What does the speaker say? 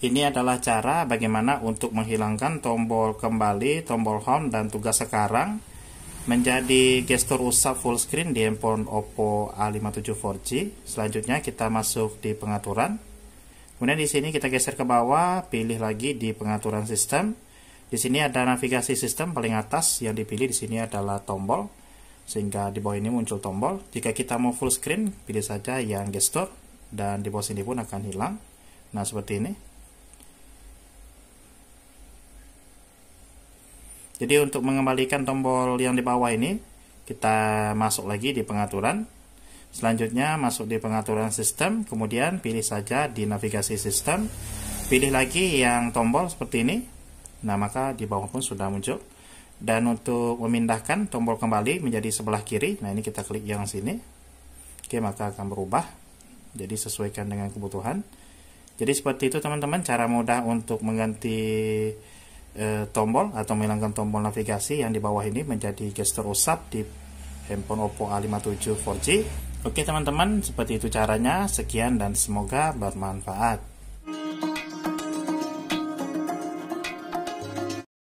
Ini adalah cara bagaimana untuk menghilangkan tombol kembali, tombol home dan tugas sekarang menjadi gestur usap full screen di handphone Oppo A57 4G. Selanjutnya kita masuk di pengaturan. Kemudian di sini kita geser ke bawah, pilih lagi di pengaturan sistem. Di sini ada navigasi sistem paling atas yang dipilih di sini adalah tombol. Sehingga di bawah ini muncul tombol. Jika kita mau full screen, pilih saja yang gestur dan di bawah sini pun akan hilang. Nah, seperti ini. jadi untuk mengembalikan tombol yang di bawah ini kita masuk lagi di pengaturan selanjutnya masuk di pengaturan sistem kemudian pilih saja di navigasi sistem pilih lagi yang tombol seperti ini nah maka di bawah pun sudah muncul dan untuk memindahkan tombol kembali menjadi sebelah kiri nah ini kita klik yang sini oke maka akan berubah jadi sesuaikan dengan kebutuhan jadi seperti itu teman-teman cara mudah untuk mengganti Eh, tombol atau menghilangkan tombol navigasi yang di bawah ini menjadi gesture usap di handphone Oppo A57 4G. Oke teman-teman, seperti itu caranya. Sekian dan semoga bermanfaat.